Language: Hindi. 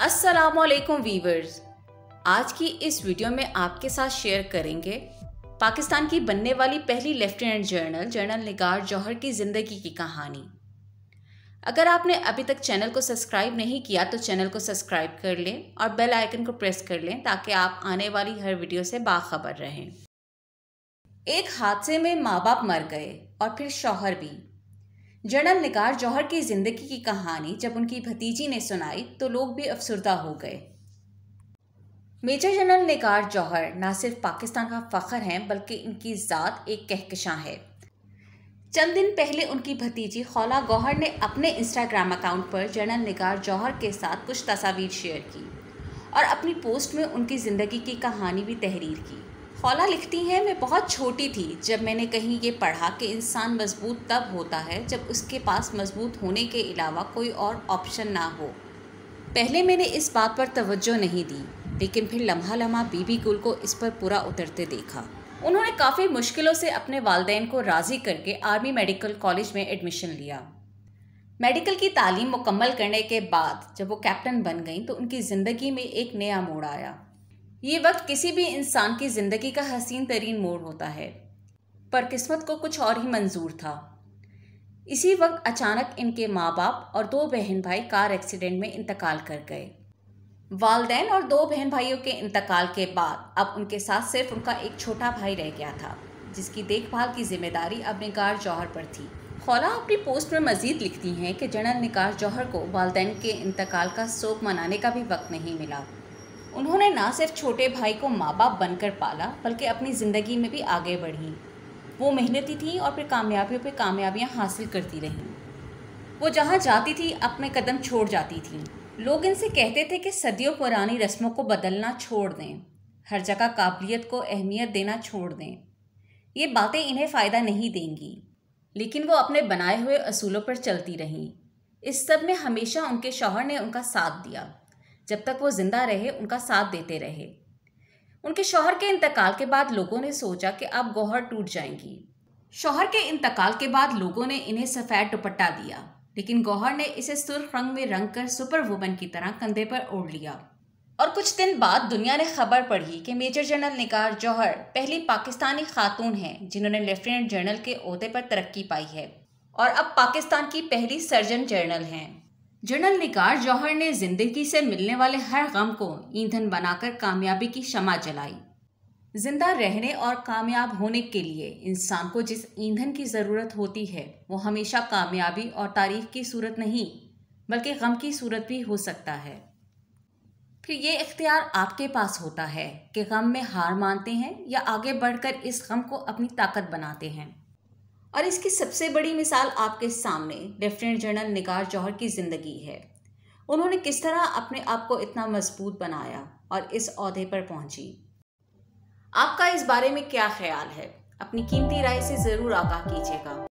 वालेकुम वीवर्स आज की इस वीडियो में आपके साथ शेयर करेंगे पाकिस्तान की बनने वाली पहली lieutenant general general Nigar Johar की ज़िंदगी की कहानी अगर आपने अभी तक चैनल को सब्सक्राइब नहीं किया तो चैनल को सब्सक्राइब कर लें और बेल आइकन को प्रेस कर लें ताकि आप आने वाली हर वीडियो से बाखबर रहें एक हादसे में माँ बाप मर गए और फिर शौहर भी जनरल निकार जौहर की ज़िंदगी की कहानी जब उनकी भतीजी ने सुनाई तो लोग भी अफसरदा हो गए मेजर जनरल निकार जौहर न सिर्फ पाकिस्तान का फ़ख्र हैं बल्कि इनकी ज़ात एक कहकशां है चंद दिन पहले उनकी भतीजी खौला गौहर ने अपने इंस्टाग्राम अकाउंट पर जनरल निगार जौहर के साथ कुछ तस्वीर शेयर की और अपनी पोस्ट में उनकी ज़िंदगी की कहानी भी तहरीर की फौला लिखती हैं मैं बहुत छोटी थी जब मैंने कहीं ये पढ़ा कि इंसान मजबूत तब होता है जब उसके पास मजबूत होने के अलावा कोई और ऑप्शन ना हो पहले मैंने इस बात पर तवज्जो नहीं दी लेकिन फिर लम्हा लम्हा बीबी गुल को इस पर पूरा उतरते देखा उन्होंने काफ़ी मुश्किलों से अपने वालदेन को राज़ी करके आर्मी मेडिकल कॉलेज में एडमिशन लिया मेडिकल की तालीम मुकम्मल करने के बाद जब वो कैप्टन बन गई तो उनकी ज़िंदगी में एक नया मोड़ आया ये वक्त किसी भी इंसान की ज़िंदगी का हसीन तरीन मोड़ होता है पर किस्मत को कुछ और ही मंजूर था इसी वक्त अचानक इनके माँ बाप और दो बहन भाई कार एक्सीडेंट में इंतकाल कर गए वालदेन और दो बहन भाइयों के इंतकाल के बाद अब उनके साथ सिर्फ उनका एक छोटा भाई रह गया था जिसकी देखभाल की जिम्मेदारी अब निकार जौहर पर थी खौला अपनी पोस्ट में मजीद लिखती हैं कि जनरल निकार जौहर को वालदेन के इंतकाल का शोक मनाने का भी वक्त नहीं मिला उन्होंने ना सिर्फ छोटे भाई को माँ बाप बनकर पाला बल्कि अपनी ज़िंदगी में भी आगे बढ़ी वो मेहनती थी और फिर कामयाबियों पर कामयाबियाँ हासिल करती रहीं वो जहाँ जाती थी अपने कदम छोड़ जाती थी लोग इनसे कहते थे कि सदियों पुरानी रस्मों को बदलना छोड़ दें हर जगह काबिलियत को अहमियत देना छोड़ दें ये बातें इन्हें फ़ायदा नहीं देंगी लेकिन वो अपने बनाए हुए असूलों पर चलती रहीं इस सब में हमेशा उनके शौहर ने उनका साथ दिया जब तक वो जिंदा रहे उनका साथ देते रहे उनके शौहर के इंतकाल के बाद लोगों ने सोचा कि अब गौहर टूट जाएंगी शौहर के इंतकाल के बाद लोगों ने इन्हें सफ़ेद दुपट्टा दिया लेकिन गौहर ने इसे सुर्ख रंग में रंग कर सुपर वुमन की तरह कंधे पर ओढ़ लिया और कुछ दिन बाद दुनिया ने खबर पढ़ी कि मेजर जनरल निकार जौहर पहली पाकिस्तानी खातून हैं जिन्होंने लेफ्टिनेंट जनरल के अहदे पर तरक्की पाई है और अब पाकिस्तान की पहली सर्जन जनरल हैं जनरल निकार जौहर ने जिंदगी से मिलने वाले हर गम को ईंधन बनाकर कामयाबी की क्षमा जलाई जिंदा रहने और कामयाब होने के लिए इंसान को जिस ईंधन की ज़रूरत होती है वो हमेशा कामयाबी और तारीफ की सूरत नहीं बल्कि गम की सूरत भी हो सकता है फिर ये इख्तियार आपके पास होता है कि गम में हार मानते हैं या आगे बढ़कर इस गम को अपनी ताकत बनाते हैं और इसकी सबसे बड़ी मिसाल आपके सामने लेफ्टिनेंट जनरल निकार जौहर की ज़िंदगी है उन्होंने किस तरह अपने आप को इतना मजबूत बनाया और इस अहदे पर पहुंची आपका इस बारे में क्या ख्याल है अपनी कीमती राय से ज़रूर आगाह कीजिएगा